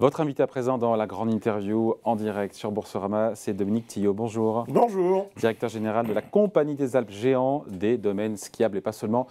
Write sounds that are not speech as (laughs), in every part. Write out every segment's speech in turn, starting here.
Votre invité à présent dans la grande interview en direct sur Boursorama, c'est Dominique Tillot. Bonjour. Bonjour. Directeur général de la Compagnie des Alpes Géants des domaines skiables et pas seulement.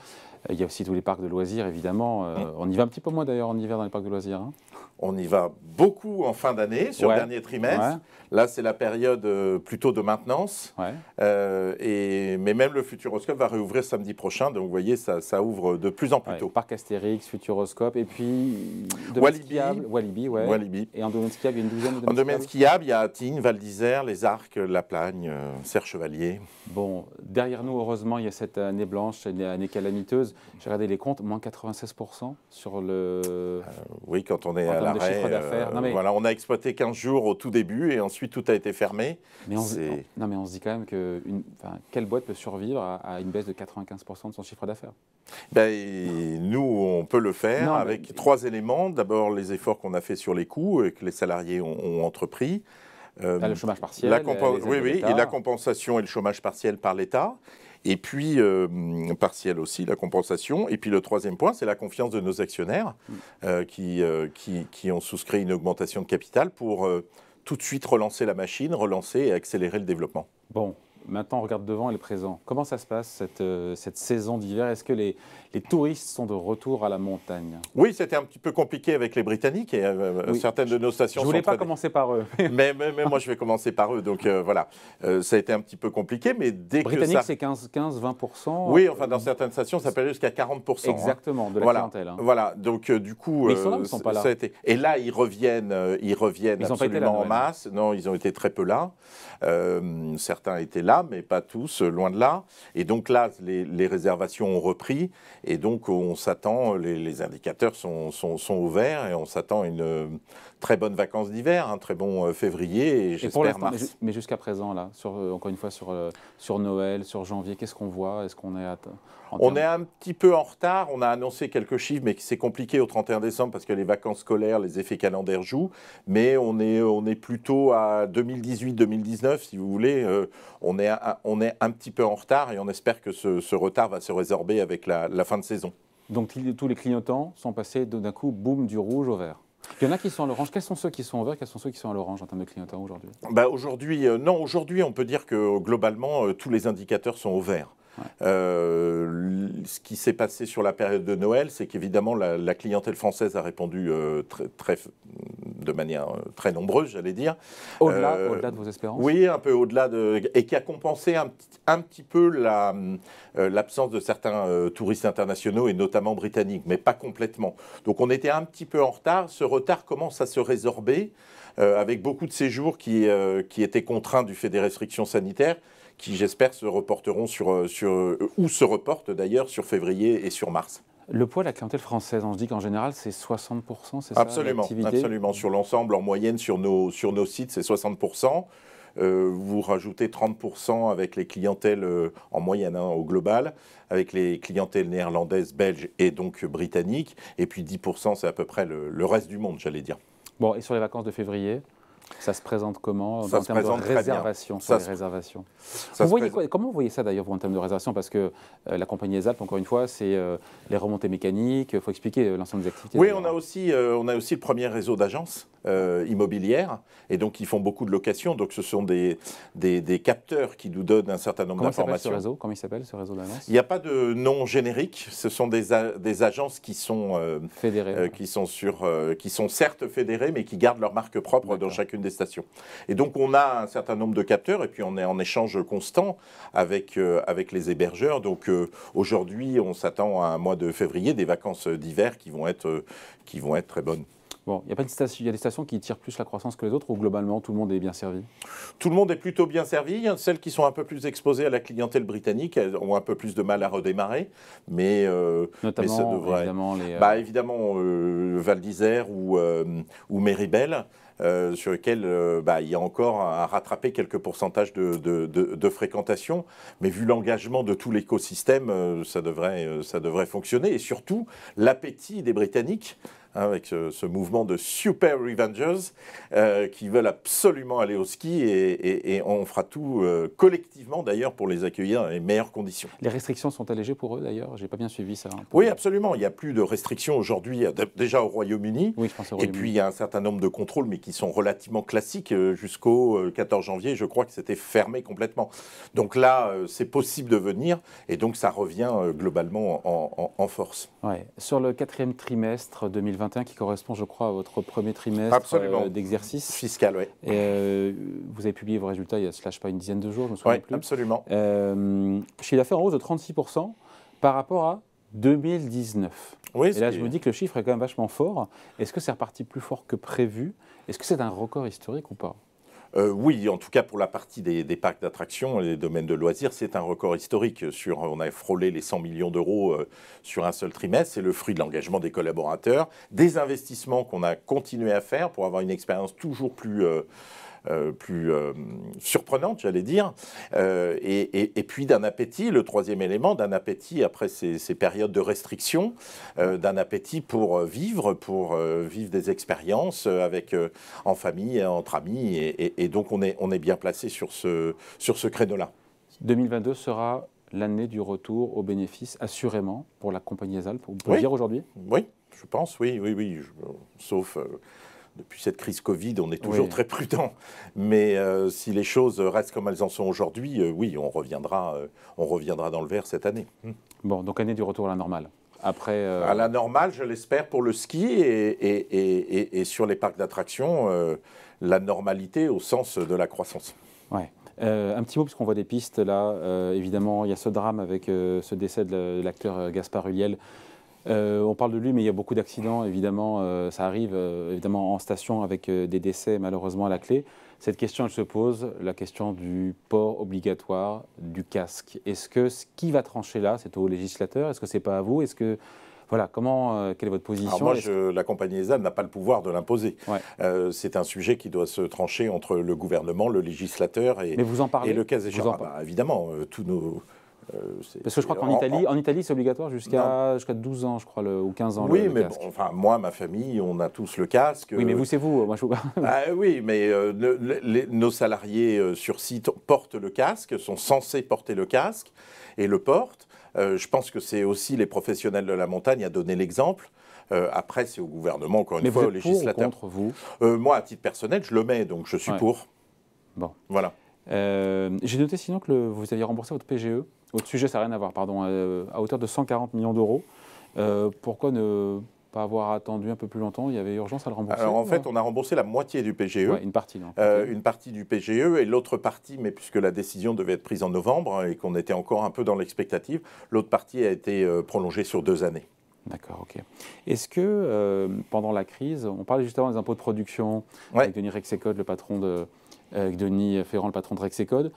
Euh, il y a aussi tous les parcs de loisirs, évidemment. Euh, mm. On y va un petit peu moins d'ailleurs en hiver dans les parcs de loisirs. Hein. On y va beaucoup en fin d'année, sur le dernier trimestre. Là, c'est la période euh, plutôt de maintenance. mais même le Futuroscope va réouvrir samedi prochain. Donc, vous voyez, ça, ouvre de plus en plus tôt. Parc Astérix, Futuroscope, et puis Walibi. Walibi. Et en domaine skiable, il y a une douzaine de domaines En domaine skiable, il y a Tignes, Val d'Isère, Les Arcs, La Plagne, Serre Chevalier. Bon, derrière nous, heureusement, il y a cette année blanche, cette année calamiteuse. J'ai regardé les comptes, moins 96% sur le. Euh, oui, quand on est à l'arrêt. Euh, voilà, on a exploité 15 jours au tout début et ensuite tout a été fermé. Mais on, non, mais on se dit quand même que quelle boîte peut survivre à, une baisse de 95% de son chiffre d'affaires ben, nous, on peut le faire avec trois éléments. D'abord, les efforts qu'on a fait sur les coûts et que les salariés ont, entrepris. le euh, chômage partiel. oui, oui, et la compensation et le chômage partiel par l'État et puis euh, partielle aussi, la compensation. Et puis le troisième point, c'est la confiance de nos actionnaires mm. euh, euh, qui, qui, ont souscrit une augmentation de capital pour euh, tout de suite relancer la machine, relancer et accélérer le développement. Bon, Maintenant, on regarde devant et le présent. Comment ça se passe cette, euh, cette saison d'hiver Est-ce que les, les, touristes sont de retour à la montagne Oui, c'était un petit peu compliqué avec les Britanniques et euh, euh, certaines de nos stations. Je voulais pas commencer par eux. (laughs) mais, moi, je vais commencer par eux. Donc voilà, ça a été un petit peu compliqué, mais dès ça... c'est 15, 20 Oui, enfin dans certaines stations, ça peut aller jusqu'à 40 hein. Exactement, de la voilà, clientèle. Hein. Voilà, donc du coup, mais sont sont pas là. Ça a été... Et là, ils reviennent, ils reviennent absolument en masse. Non, ils ont été très peu là. certains étaient là mais pas tous, euh, loin de là. Et donc là, les, réservations ont repris. Et donc, on s'attend, les, indicateurs sont, ouverts et on s'attend à une euh, très bonne vacances d'hiver, un très bon euh, février et, j'espère mars. Mais, jusqu'à présent, là, encore une fois, sur, sur Noël, sur janvier, qu'est-ce qu'on voit Est-ce qu'on on, est un petit peu en retard. On a annoncé quelques chiffres, mais c'est compliqué au 31 décembre parce que les vacances scolaires, les effets calendaires jouent. Mais on est, on est plutôt à 2018-2019, si vous voulez. on est on est un petit peu en retard et on espère que ce, retard va se résorber avec la, fin de saison. Donc tous les clignotants sont passés d'un coup, boum, du rouge au vert. Il y en a qui sont en orange. Quels sont ceux qui sont en vert Quels sont ceux qui sont en orange en termes de clignotants aujourd'hui bah Aujourd'hui, euh, non. Aujourd'hui, on peut dire que globalement, euh, tous les indicateurs sont au vert. Euh, ce qui s'est passé sur la période de Noël, c'est qu'évidemment la, clientèle française a répondu très, très, de manière euh, très nombreuse, j'allais dire. Euh, au-delà, de vos espérances Oui, un peu au-delà de. Et qui a compensé un, petit peu euh, l'absence de certains touristes internationaux et notamment britanniques, mais pas complètement. Donc on était un petit peu en retard. Ce retard commence à se résorber avec beaucoup de séjours qui, qui étaient contraints du fait des restrictions sanitaires qui j'espère se reporteront sur, sur ou se reportent d'ailleurs sur février et sur mars. Le poids de la clientèle française, on se dit qu'en général, c'est 60%, c'est ça Absolument, absolument. Sur l'ensemble, en moyenne, sur nos, sur nos sites, c'est 60%. Euh, vous rajoutez 30% avec les clientèles, euh, en moyenne, hein, au global, avec les clientèles néerlandaises, belges et donc euh, britanniques. Et puis 10%, c'est à peu près le, le reste du monde, j'allais dire. Bon, et sur les vacances de février ça se présente comment en termes de réservation Comment vous voyez ça d'ailleurs en termes de réservation Parce que euh, la compagnie des Alpes, encore une fois, c'est euh, les remontées mécaniques, il faut expliquer euh, l'ensemble des activités. Oui, on a, aussi, on a aussi le premier réseau d'agences. Euh, immobilières, Et donc, ils font beaucoup de locations. Donc, ce sont des, des, capteurs qui nous donnent un certain nombre d'informations. Comment, Comment il s'appelle ce réseau d'annonces Il n'y a pas de nom générique. Ce sont des, agences qui sont, euh, euh, qui, sont sur, qui sont certes fédérées, mais qui gardent leur marque propre dans chacune des stations. Et donc, on a un certain nombre de capteurs. Et puis, on est en échange constant avec, avec les hébergeurs. Donc, aujourd'hui, on s'attend à un mois de février, des vacances d'hiver qui vont qui vont être très bonnes il y a pas une station, des stations qui tirent plus la croissance que les autres ou globalement tout le monde est bien servi Tout le monde est plutôt bien servi. Celles qui sont un peu plus exposées à la clientèle britannique ont un peu plus de mal à redémarrer, mais euh, notamment ça devrait... évidemment euh, bah, euh, Val d'Isère ou ou sur lesquelles bah, il y a encore à rattraper quelques pourcentages de, fréquentation. Mais vu l'engagement de tout l'écosystème, ça, devrait, ça devrait fonctionner. Et surtout, l'appétit des Britanniques. Hein, avec euh, ce mouvement de Super Revengers euh, qui veulent absolument aller au ski et, on fera tout euh, collectivement d'ailleurs pour les accueillir dans les meilleures conditions. Les restrictions sont allégées pour eux d'ailleurs, j'ai pas bien suivi ça. Hein, oui, absolument, il n'y a plus de restrictions aujourd'hui déjà au Royaume-Uni. et puis il y a un certain nombre de contrôles mais qui sont relativement classiques jusqu'au 14 janvier, je crois que c'était fermé complètement. Donc là, c'est possible de venir et donc ça revient globalement en, force. Sur le quatrième trimestre 2020, qui correspond, je crois, à votre premier trimestre euh, d'exercice. Fiscal, oui. Euh, vous avez publié vos résultats il y a slash pas une dizaine de jours, je me souviens oui, plus. absolument. Euh, chiffre d'affaires en hausse de 36% par rapport à 2019. Oui, et là, je me dis que le chiffre est quand même vachement fort. Est-ce que c'est reparti plus fort que prévu Est-ce que c'est un record historique ou pas euh, oui, en tout cas pour la partie des, parcs d'attractions et des domaines de loisirs, c'est un record historique. Sur, on a frôlé les 100 millions d'euros euh, sur un seul trimestre. C'est le fruit de l'engagement des collaborateurs, des investissements qu'on a continué à faire pour avoir une expérience toujours plus... Euh, euh, plus euh, surprenante, j'allais dire, euh, et, puis d'un appétit, le troisième élément, d'un appétit après ces, périodes de restriction, d'un appétit pour vivre, pour vivre des expériences avec en famille, entre amis, et, donc on est, on est bien placé sur ce, sur ce créneau-là. 2022 sera l'année du retour aux bénéfices, assurément, pour la compagnie des pour Vous pouvez dire aujourd'hui Oui, je pense, oui, oui, oui. sauf depuis cette crise Covid, on est toujours très prudent. Mais euh, si les choses restent comme elles en sont aujourd'hui, euh, oui, on reviendra, euh, on reviendra dans le vert cette année. Hmm. Bon, donc année du retour à la normale. Après, À la normale, je l'espère, pour le ski et, et, et, sur les parcs d'attractions, la normalité au sens de la croissance. Ouais. un petit mot, puisqu'on voit des pistes là. évidemment, il y a ce drame avec ce décès de l'acteur Gaspard Huliel euh, on parle de lui, mais il y a beaucoup d'accidents, évidemment. Euh, ça arrive, euh, évidemment, en station avec des décès, malheureusement, à la clé. Cette question, elle se pose, la question du port obligatoire du casque. Est-ce que ce qui va trancher là, c'est au législateur Est-ce que c'est pas à vous Est-ce que voilà, comment, quelle est votre position Alors moi, la compagnie ESA n'a pas le pouvoir de l'imposer. c'est un sujet qui doit se trancher entre le gouvernement, le législateur et, le cas échéant. Ah bah, évidemment, tous nos euh, Parce que je crois qu'en Italie, en... Italie c'est obligatoire jusqu'à jusqu'à 12 ans, je crois, ou 15 ans. Oui, mais enfin, moi, ma famille, on a tous le casque. Oui, mais vous, c'est vous, moi, je ah, oui, mais euh, nos salariés euh, sur site portent le casque, sont censés porter le casque et le portent. je pense que c'est aussi les professionnels de la montagne à donner l'exemple. après, c'est au gouvernement, encore une mais fois, au législateur. vous Moi, à titre personnel, je le mets, donc je suis pour. Bon. Voilà. Euh, j'ai noté sinon que vous aviez remboursé votre PGE, votre sujet, ça n'a rien à voir, pardon, euh, à hauteur de 140 millions d'euros. Euh, pourquoi ne pas avoir attendu un peu plus longtemps Il y avait urgence à le rembourser Alors en fait, on a remboursé la moitié du PGE. une partie, non Une partie du PGE et l'autre partie, mais puisque la décision devait être prise en novembre et qu'on était encore un peu dans l'expectative, l'autre partie a été prolongée sur deux années. D'accord, ok. Est-ce que pendant la crise, on parlait justement des impôts de production avec Denis Rexecode, le patron de, avec Denis Ferrand, le patron de Rexecode,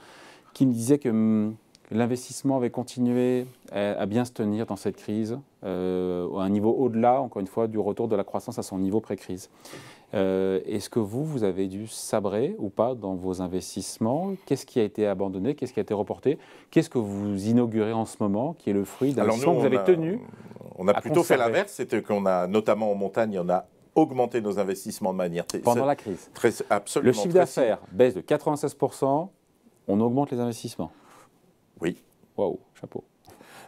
qui me disait que hum, l'investissement avait continué à, bien se tenir dans cette crise, euh, à un niveau au-delà, encore une fois, du retour de la croissance à son niveau pré-crise. Euh, est-ce que vous, vous avez dû sabrer ou pas dans vos investissements Qu'est-ce qui a été abandonné Qu'est-ce qui a été reporté Qu'est-ce que vous inaugurez en ce moment qui est le fruit d'un son que vous avez tenu On a plutôt fait l'inverse, c'était qu'on a notamment en montagne, il y en a augmenter nos investissements de manière pendant la crise. Très, absolument. Le chiffre d'affaires baisse de 96 on augmente les investissements. Oui. Waouh, chapeau.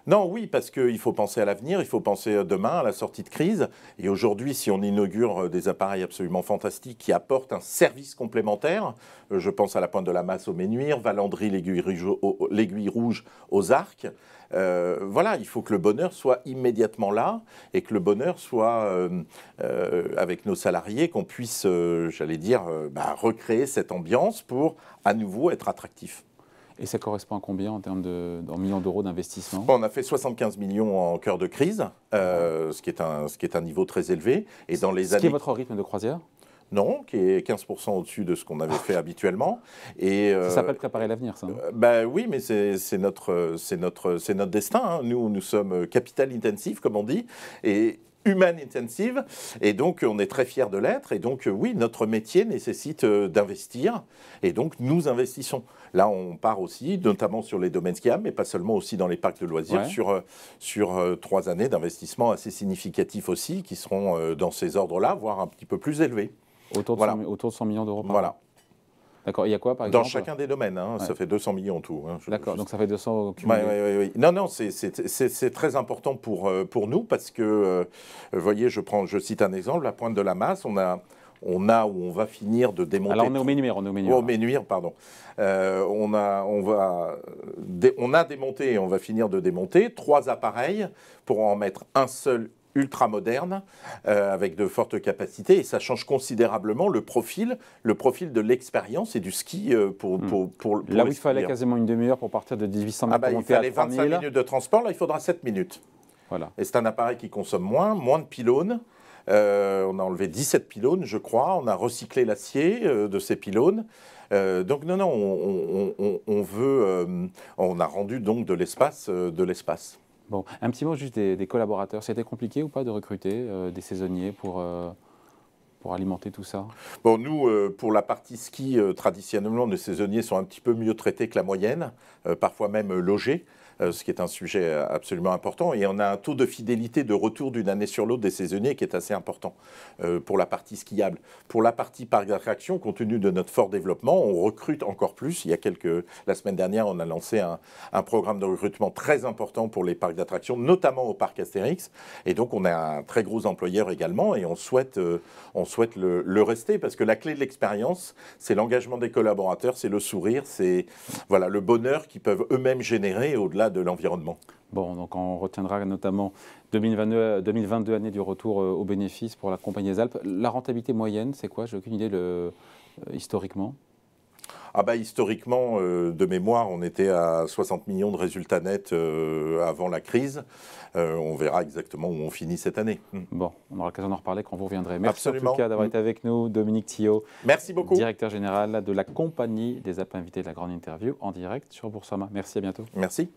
Non, oui, parce qu'il faut penser à l'avenir, il faut penser euh, demain, à la sortie de crise. Et aujourd'hui, si on inaugure euh, des appareils absolument fantastiques qui apportent un service complémentaire, euh, je pense à la pointe de la masse au Menuir, Valandry, l'aiguille rouge aux arcs, voilà, il faut que le bonheur soit immédiatement là et que le bonheur soit avec nos salariés, qu'on puisse, j'allais dire, bah, recréer cette ambiance pour à nouveau être attractif. Et ça correspond à combien en termes de millions d'euros d'investissement On a fait 75 millions en cœur de crise, euh, ce, qui est un, ce qui est un niveau très élevé. Et dans les ce années... qui est votre rythme de croisière non, qui est 15% au-dessus de ce qu'on avait fait ah. habituellement. Et, euh, ça s'appelle préparer l'avenir, ça. Hein euh, bah, oui, mais c'est notre, notre, notre destin. Hein. Nous, nous sommes capital intensif, comme on dit. Et human intensive. Et donc, on est très fiers de l'être. Et donc, euh, oui, notre métier nécessite euh, d'investir. Et donc, nous investissons. Là, on part aussi, notamment sur les domaines skiables, mais pas seulement aussi dans les parcs de loisirs, sur, euh, sur trois années d'investissement assez significatifs aussi, qui seront dans ces ordres-là, voire un petit peu plus élevés. Autour de, 100, autour de 100 millions d'euros par voilà. D'accord, il y a quoi par exemple Dans chacun des domaines, hein, ça fait 200 millions en tout. Hein, D'accord, donc ça fait 200 Oui, oui, oui. Non, non, c'est très important pour, euh, pour nous parce que, vous euh, voyez, je, prends, je cite un exemple, la pointe de la masse, on a on a ou on va finir de démonter. Alors on est au Ménuire, on au Ménuire. Hein. pardon. Euh, on, a, on, va, on a démonté et on va finir de démonter trois appareils pour en mettre un seul ultra moderne, euh, avec de fortes capacités, et ça change considérablement le profil, le profil de l'expérience et du ski euh, hmm. pour, pour, pour, Là où il fallait quasiment une demi-heure pour partir de 1800 ah mètres. Ah bah, il fallait 25 minutes de transport, là il faudra 7 minutes. Voilà. Et c'est un appareil qui consomme moins, moins de pylônes. Euh, on a enlevé 17 pylônes, je crois. On a recyclé l'acier de ces pylônes. donc non, non, on, on, veut, on a rendu donc de l'espace, de l'espace un petit mot juste des, collaborateurs. C'était compliqué ou pas de recruter euh, des saisonniers pour, euh, pour alimenter tout ça Bon, nous, euh, pour la partie ski, traditionnellement, les saisonniers sont un petit peu mieux traités que la moyenne, parfois même logés. Euh, ce qui est un sujet euh, absolument important. Et on a un taux de fidélité de retour d'une année sur l'autre des saisonniers qui est assez important euh, pour la partie skiable. Pour la partie parc d'attraction, compte tenu de notre fort développement, on recrute encore plus. Il y a quelques, la semaine dernière, on a lancé un, programme de recrutement très important pour les parcs d'attraction, notamment au parc Astérix. Et donc, on a un très gros employeur également et on souhaite, on souhaite le, rester parce que la clé de l'expérience, c'est l'engagement des collaborateurs, c'est le sourire, c'est voilà, le bonheur qu'ils peuvent eux-mêmes générer au-delà de l'environnement Bon, donc on retiendra notamment 2022, 2022 année du retour euh, aux bénéfices pour la Compagnie des Alpes. La rentabilité moyenne, c'est quoi J'ai aucune idée le, euh, historiquement. Ah bah, historiquement, euh, de mémoire, on était à 60 millions de résultats nets avant la crise. on verra exactement où on finit cette année. Mmh. Bon, on aura l'occasion d'en reparler quand vous reviendrez. Merci en tout cas d'avoir mmh. été avec nous, Dominique Thillot. Merci beaucoup. Directeur général de la compagnie des Alpes invité de la Grande Interview en direct sur Boursorama. Merci, à bientôt. Merci.